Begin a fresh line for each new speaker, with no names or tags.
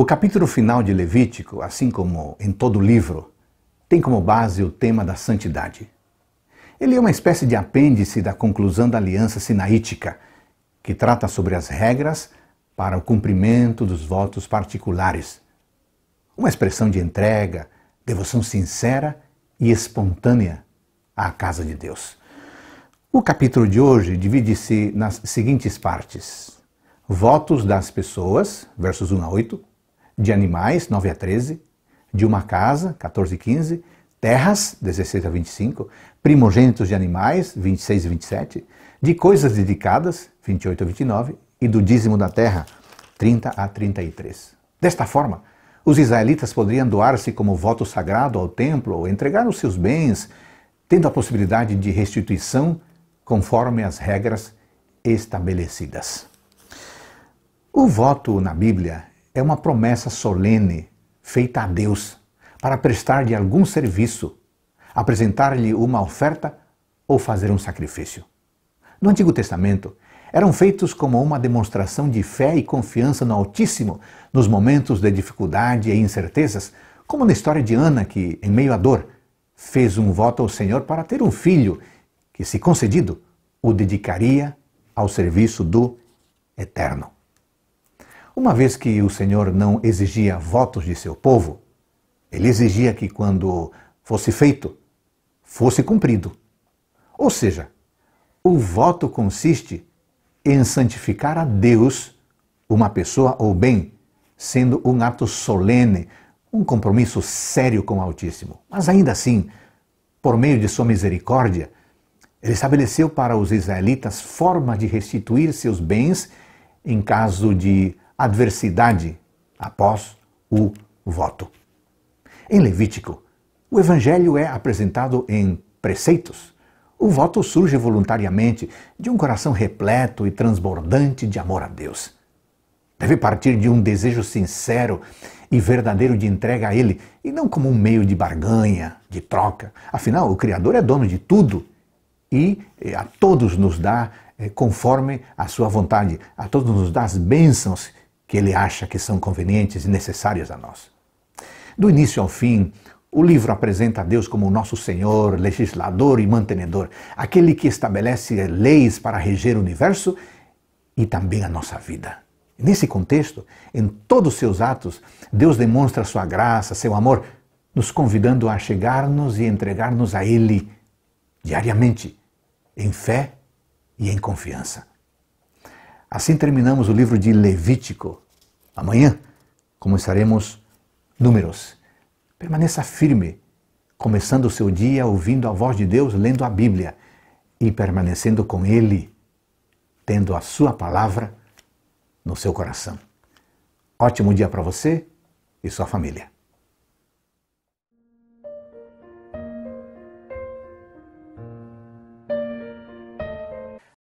O capítulo final de Levítico, assim como em todo o livro, tem como base o tema da santidade. Ele é uma espécie de apêndice da conclusão da aliança sinaítica, que trata sobre as regras para o cumprimento dos votos particulares. Uma expressão de entrega, devoção sincera e espontânea à casa de Deus. O capítulo de hoje divide-se nas seguintes partes: votos das pessoas, versos 1 a 8, de animais, 9 a 13, de uma casa, 14 e 15, terras, 16 a 25, primogênitos de animais, 26 e 27, de coisas dedicadas, 28 a 29, e do dízimo da terra, 30 a 33. Desta forma, os israelitas poderiam doar-se como voto sagrado ao templo ou entregar os seus bens, tendo a possibilidade de restituição conforme as regras estabelecidas. O voto na Bíblia é uma promessa solene feita a Deus para prestar-lhe algum serviço, apresentar-lhe uma oferta ou fazer um sacrifício. No Antigo Testamento, eram feitos como uma demonstração de fé e confiança no Altíssimo nos momentos de dificuldade e incertezas, como na história de Ana, que, em meio à dor, fez um voto ao Senhor para ter um filho que, se concedido, o dedicaria ao serviço do Eterno. Uma vez que o Senhor não exigia votos de seu povo, ele exigia que quando fosse feito, fosse cumprido. Ou seja, o voto consiste em santificar a Deus uma pessoa ou bem, sendo um ato solene, um compromisso sério com o Altíssimo. Mas ainda assim, por meio de sua misericórdia, ele estabeleceu para os israelitas forma de restituir seus bens em caso de adversidade após o voto. Em Levítico, o evangelho é apresentado em preceitos. O voto surge voluntariamente de um coração repleto e transbordante de amor a Deus. Deve partir de um desejo sincero e verdadeiro de entrega a Ele, e não como um meio de barganha, de troca. Afinal, o Criador é dono de tudo e eh, a todos nos dá eh, conforme a sua vontade, a todos nos dá as bênçãos que ele acha que são convenientes e necessárias a nós. Do início ao fim, o livro apresenta a Deus como o nosso Senhor, legislador e mantenedor, aquele que estabelece leis para reger o universo e também a nossa vida. Nesse contexto, em todos os seus atos, Deus demonstra sua graça, seu amor, nos convidando a chegar-nos e entregar-nos a Ele diariamente, em fé e em confiança. Assim terminamos o livro de Levítico. Amanhã começaremos Números. Permaneça firme, começando o seu dia ouvindo a voz de Deus, lendo a Bíblia e permanecendo com Ele, tendo a Sua palavra no seu coração. Ótimo dia para você e sua família.